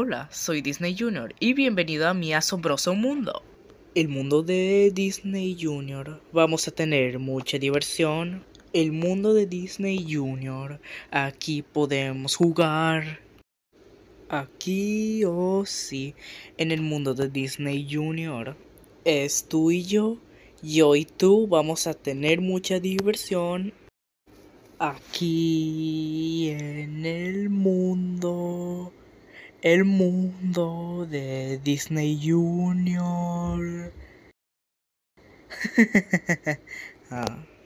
Hola, soy Disney Junior y bienvenido a mi asombroso mundo. El mundo de Disney Junior. Vamos a tener mucha diversión. El mundo de Disney Junior. Aquí podemos jugar. Aquí, oh sí, en el mundo de Disney Junior. Es tú y yo. Yo y tú vamos a tener mucha diversión. Aquí en el mundo el mundo de Disney Junior. Ah.